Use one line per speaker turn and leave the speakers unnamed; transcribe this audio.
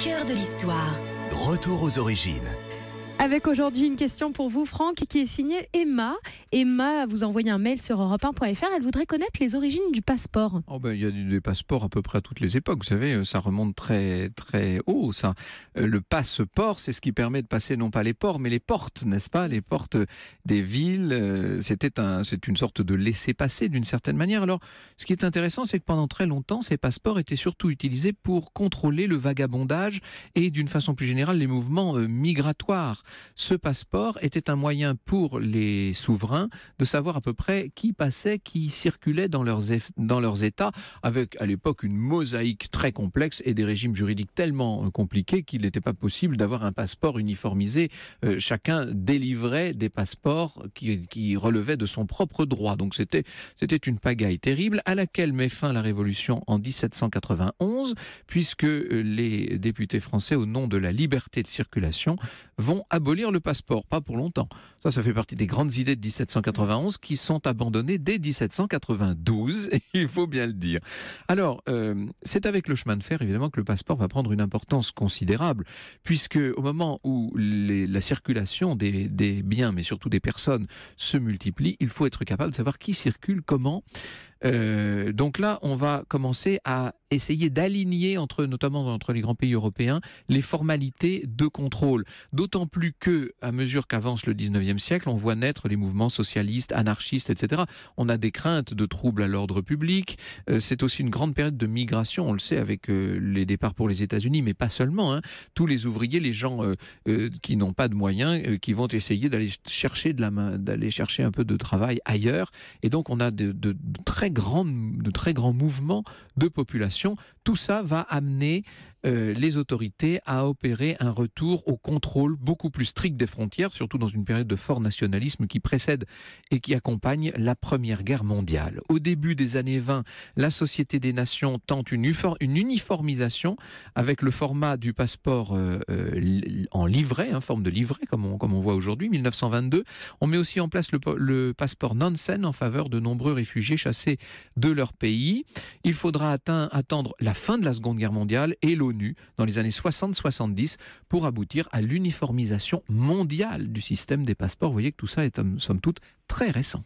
cœur de l'histoire. Retour aux origines. Avec aujourd'hui une question pour vous, Franck, qui est signée Emma. Emma vous envoyé un mail sur europe1.fr. Elle voudrait connaître les origines du passeport. Oh, ben, il y a des passeports à peu près à toutes les époques. Vous savez, euh, ça remonte très très haut. Ça. Euh, le passeport, c'est ce qui permet de passer non pas les ports, mais les portes, n'est-ce pas Les portes des villes. Euh, c'était un, c'est une sorte de laisser-passer d'une certaine manière. Alors, ce qui est intéressant, c'est que pendant très longtemps, ces passeports étaient surtout utilisés pour contrôler le vagabondage et d'une façon plus générale les mouvements migratoires ce passeport était un moyen pour les souverains de savoir à peu près qui passait, qui circulait dans leurs, dans leurs États, avec à l'époque une mosaïque très complexe et des régimes juridiques tellement euh, compliqués qu'il n'était pas possible d'avoir un passeport uniformisé. Euh, chacun délivrait des passeports qui, qui relevaient de son propre droit. Donc c'était une pagaille terrible à laquelle met fin la Révolution en 1791, puisque euh, les députés français, au nom de la liberté de circulation, vont abolir le passeport, pas pour longtemps. Ça, ça fait partie des grandes idées de 1791 qui sont abandonnées dès 1792, il faut bien le dire. Alors, euh, c'est avec le chemin de fer, évidemment, que le passeport va prendre une importance considérable, puisque au moment où la circulation des, des biens, mais surtout des personnes, se multiplie, il faut être capable de savoir qui circule, comment. Euh, donc là, on va commencer à essayer d'aligner entre, notamment entre les grands pays européens, les formalités de contrôle. D'autant plus que, à mesure qu'avance le 19e siècle, on voit naître les mouvements socialistes, anarchistes, etc. On a des craintes de troubles à l'ordre public. Euh, c'est aussi une grande période de migration, on le sait, avec euh, les départs pour les États-Unis, mais pas seulement. Hein. Tous les ouvriers, les gens qui n'ont pas de moyens, qui vont essayer d'aller chercher de la main, d'aller chercher un peu de travail ailleurs. Et donc, on a de, de, de très de très grands mouvements de population tout ça va amener euh, les autorités à opérer un retour au contrôle beaucoup plus strict des frontières, surtout dans une période de fort nationalisme qui précède et qui accompagne la Première Guerre mondiale. Au début des années 20, la Société des Nations tente une, une uniformisation avec le format du passeport euh, euh, en livret, en hein, forme de livret comme on, comme on voit aujourd'hui, 1922. On met aussi en place le, passeport Nansen en faveur de nombreux réfugiés chassés de leur pays. Il faudra attendre la fin de la Seconde Guerre mondiale et l'ONU dans les années 60-70 pour aboutir à l'uniformisation mondiale du système des passeports. Vous voyez que tout ça est, somme toute, très récent.